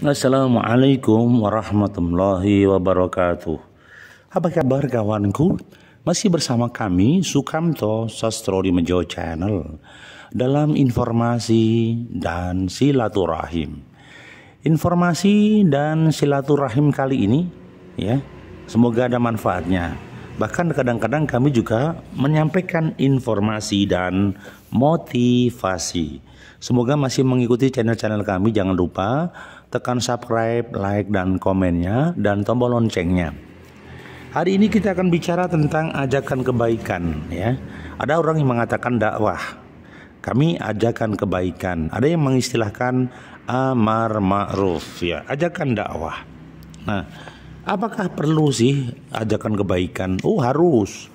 Assalamualaikum warahmatullahi wabarakatuh. Apa kabar kawanku? Masih bersama kami Sukamto Sastro di Mejo Channel dalam informasi dan silaturahim. Informasi dan silaturahim kali ini ya, semoga ada manfaatnya. Bahkan kadang-kadang kami juga menyampaikan informasi dan motivasi. Semoga masih mengikuti channel-channel kami. Jangan lupa tekan subscribe, like, dan komennya, dan tombol loncengnya. Hari ini kita akan bicara tentang ajakan kebaikan. Ya, ada orang yang mengatakan dakwah. Kami ajakan kebaikan. Ada yang mengistilahkan amar ma'ruf. Ya, ajakan dakwah. Nah, apakah perlu sih ajakan kebaikan? Oh, harus.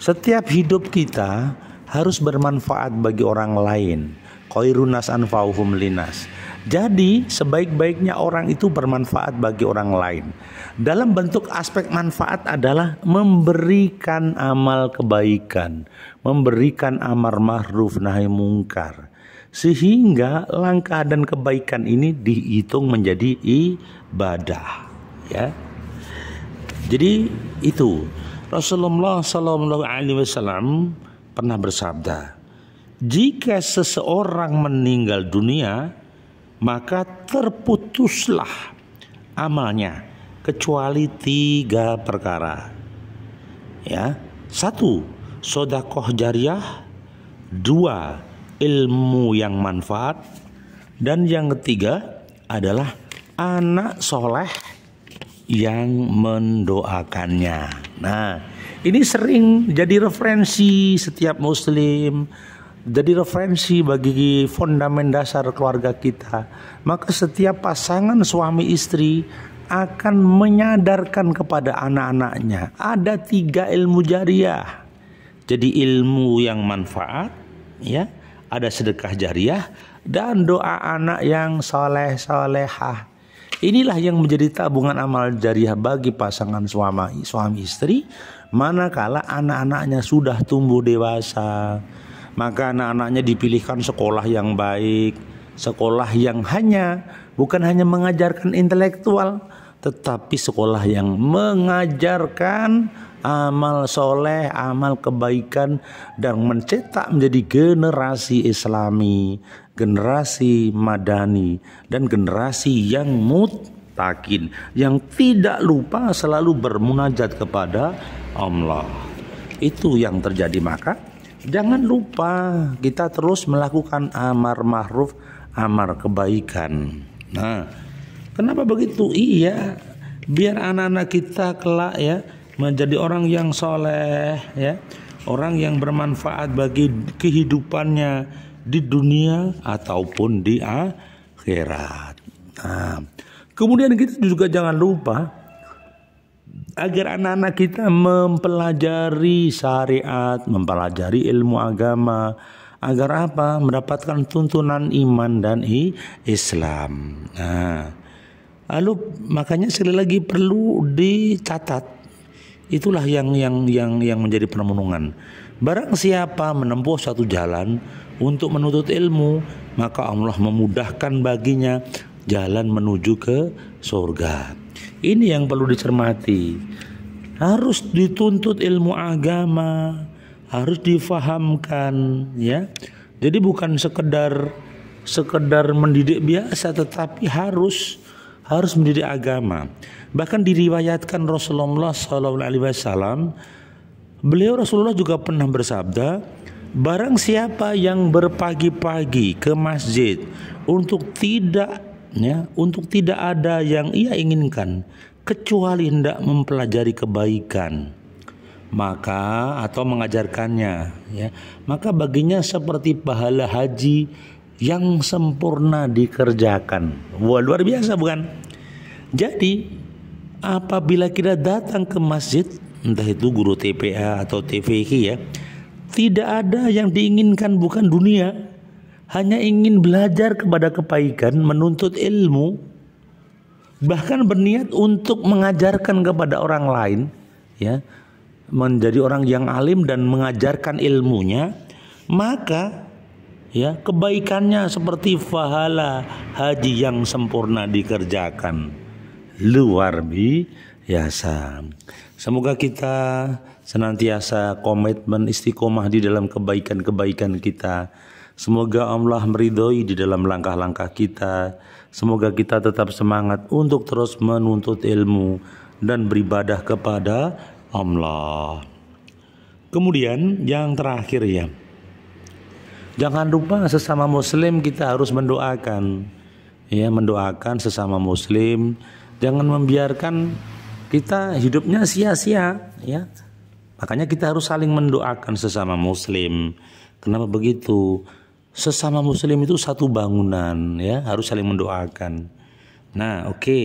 Setiap hidup kita harus bermanfaat bagi orang lain. Koirunas anfauhum linas jadi, sebaik-baiknya orang itu bermanfaat bagi orang lain. Dalam bentuk aspek manfaat adalah memberikan amal kebaikan, memberikan amar ma'ruf nahi mungkar. Sehingga langkah dan kebaikan ini dihitung menjadi ibadah, ya. Jadi itu Rasulullah Sallallahu Alaihi Wasallam pernah bersabda, jika seseorang meninggal dunia, maka terputuslah amalnya kecuali tiga perkara. Ya, satu sodakoh jariah, dua ilmu yang manfaat, dan yang ketiga adalah anak soleh yang mendoakannya. Nah, ini sering jadi referensi setiap Muslim jadi referensi bagi fondamen dasar keluarga kita. Maka setiap pasangan suami istri akan menyadarkan kepada anak-anaknya ada tiga ilmu jariah. Jadi ilmu yang manfaat, ya, ada sedekah jariah dan doa anak yang soleh solehah. Inilah yang menjadi tabungan amal jariah bagi pasangan suami suami istri manakala anak-anaknya sudah tumbuh dewasa maka anak-anaknya dipilihkan sekolah yang baik, sekolah yang hanya bukan hanya mengajarkan intelektual, tetapi sekolah yang mengajarkan amal soleh, amal kebaikan, dan mencetak menjadi generasi Islami, generasi madani, dan generasi yang mutakin, yang tidak lupa selalu bermunajat kepada Allah. Itu yang terjadi maka jangan lupa kita terus melakukan amar ma'ruf, amar kebaikan. Nah, kenapa begitu? Iya, biar anak-anak kita kelak ya menjadi orang yang soleh ya, orang yang bermanfaat bagi kehidupannya di dunia ataupun di akhirat. Nah, kemudian kita juga jangan lupa agar anak-anak kita mempelajari syariat, mempelajari ilmu agama, agar apa? Mendapatkan tuntunan iman dan Islam. Nah, lalu makanya sekali lagi perlu dicatat. Itulah yang yang yang yang menjadi permenungan. Barang siapa menempuh satu jalan untuk menuntut ilmu, maka Allah memudahkan baginya jalan menuju ke surga. Ini yang perlu dicermati. Harus dituntut ilmu agama, harus difahamkan ya. Jadi bukan sekedar sekedar mendidik biasa tetapi harus harus mendidik agama. Bahkan diriwayatkan Rasulullah SAW beliau Rasulullah juga pernah bersabda, barang siapa yang berpagi-pagi ke masjid untuk tidak ya untuk tidak ada yang ia inginkan kecuali hendak mempelajari kebaikan maka atau mengajarkannya ya maka baginya seperti pahala haji yang sempurna dikerjakan wah luar biasa bukan jadi apabila kita datang ke masjid entah itu guru TPA atau TVK ya tidak ada yang diinginkan bukan dunia hanya ingin belajar kepada kebaikan, menuntut ilmu, bahkan berniat untuk mengajarkan kepada orang lain, ya, menjadi orang yang alim dan mengajarkan ilmunya, maka ya kebaikannya seperti fahala haji yang sempurna dikerjakan. Luar biasa. Semoga kita senantiasa komitmen istiqomah di dalam kebaikan-kebaikan kita. Semoga Allah meridhoi di dalam langkah-langkah kita. Semoga kita tetap semangat untuk terus menuntut ilmu dan beribadah kepada Allah. Kemudian yang terakhir ya. Jangan lupa sesama muslim kita harus mendoakan. Ya, mendoakan sesama muslim. Jangan membiarkan kita hidupnya sia-sia ya Makanya kita harus saling mendoakan sesama muslim. Kenapa begitu? Sesama muslim itu satu bangunan ya, harus saling mendoakan. Nah, oke. Okay.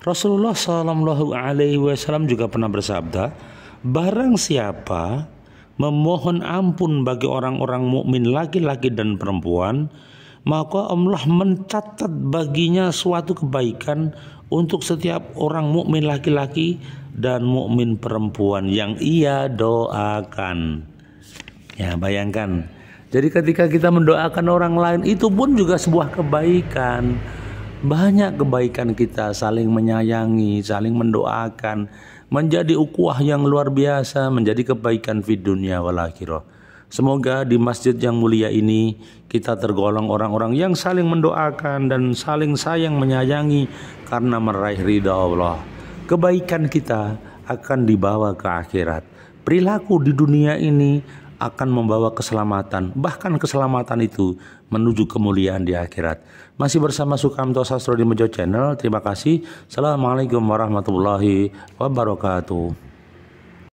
Rasulullah Sallallahu alaihi wasallam juga pernah bersabda, barang siapa memohon ampun bagi orang-orang mukmin laki-laki dan perempuan, maka Allah mencatat baginya suatu kebaikan untuk setiap orang mukmin laki-laki dan mukmin perempuan yang ia doakan. Ya, bayangkan. Jadi ketika kita mendoakan orang lain itu pun juga sebuah kebaikan. Banyak kebaikan kita saling menyayangi, saling mendoakan, menjadi ukuah yang luar biasa, menjadi kebaikan di dunia wal akhirah. Semoga di masjid yang mulia ini kita tergolong orang-orang yang saling mendoakan dan saling sayang menyayangi karena meraih ridha Allah. Kebaikan kita akan dibawa ke akhirat. Perilaku di dunia ini akan membawa keselamatan, bahkan keselamatan itu menuju kemuliaan di akhirat. Masih bersama Sukamto Sastro di Mojo Channel. Terima kasih. Assalamualaikum warahmatullahi wabarakatuh.